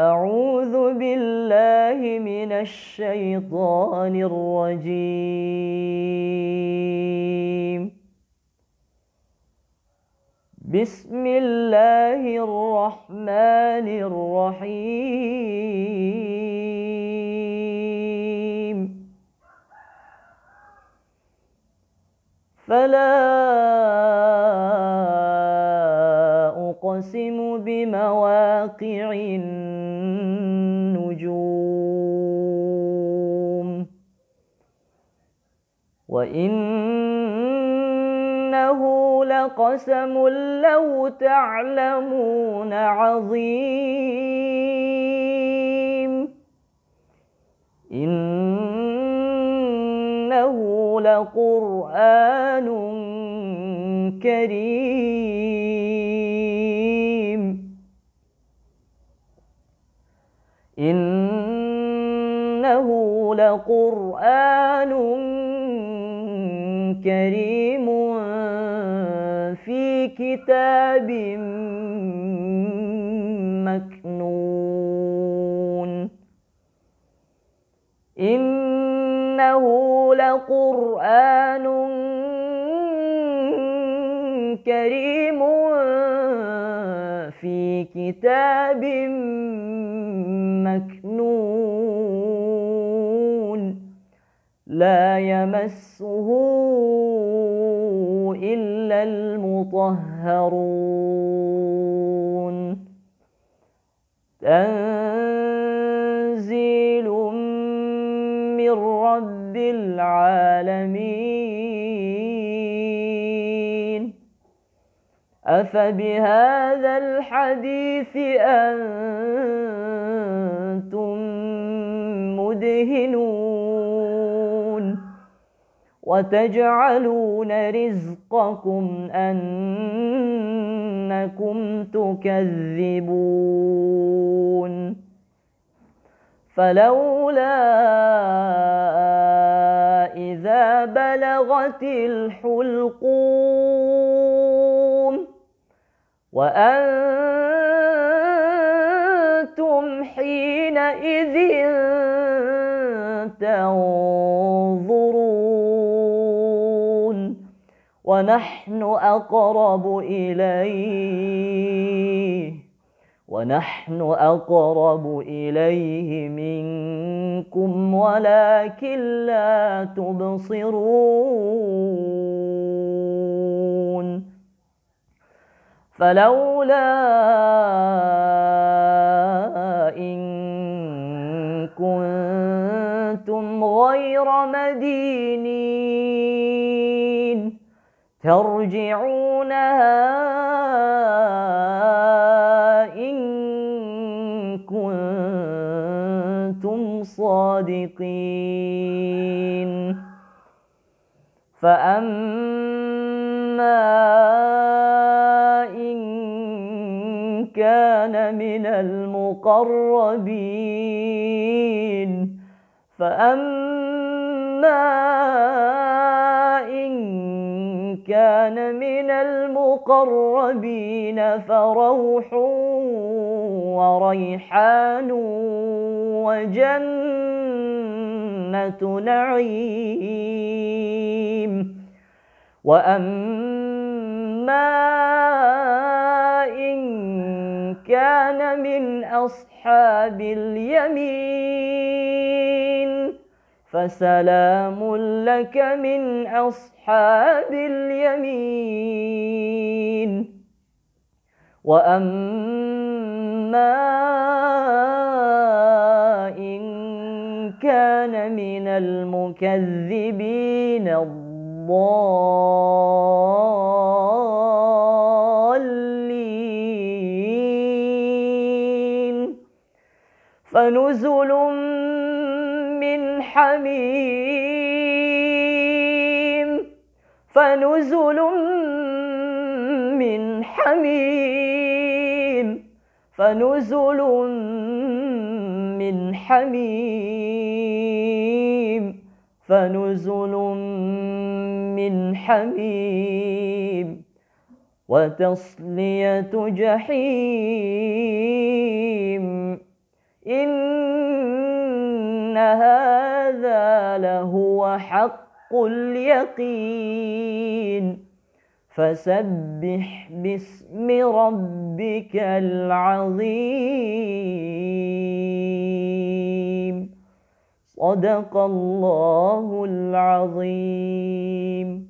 أعوذ بالله من الشيطان الرجيم بسم الله الرحمن الرحيم فلا أقسم بمواقع النجوم وإنه لقسم لو تعلمون عظيم إنه لقرآن كريم إنه لقرآن كريم في كتاب مكنون إنه لقرآن كريم في كتاب مكنون لا يمسه إلا المطهرون تنزيل من رب العالمين أفبهذا الحديث أنتم مدهنون وتجعلون رزقكم أنكم تكذبون فلولا إذا بلغت الحلقون وأنتم حينئذ تنظرون ونحن أقرب إليه ونحن أقرب إليه منكم ولكن لا تبصرون فلولا إن كنتم غير مدينين ترجعونها إن كنتم صادقين فأما كان من المقربين فأما إن كان من المقربين فروح وريحان وجنة نعيم وأما كان من أصحاب اليمين فسلام لك من أصحاب اليمين وأما إن كان من المكذبين الضالين فنزل من حميم فنزل من حميم فنزل من حميم فنزل من حميم وتصلية جحيم إن هذا لهو حق اليقين فسبح باسم ربك العظيم صدق الله العظيم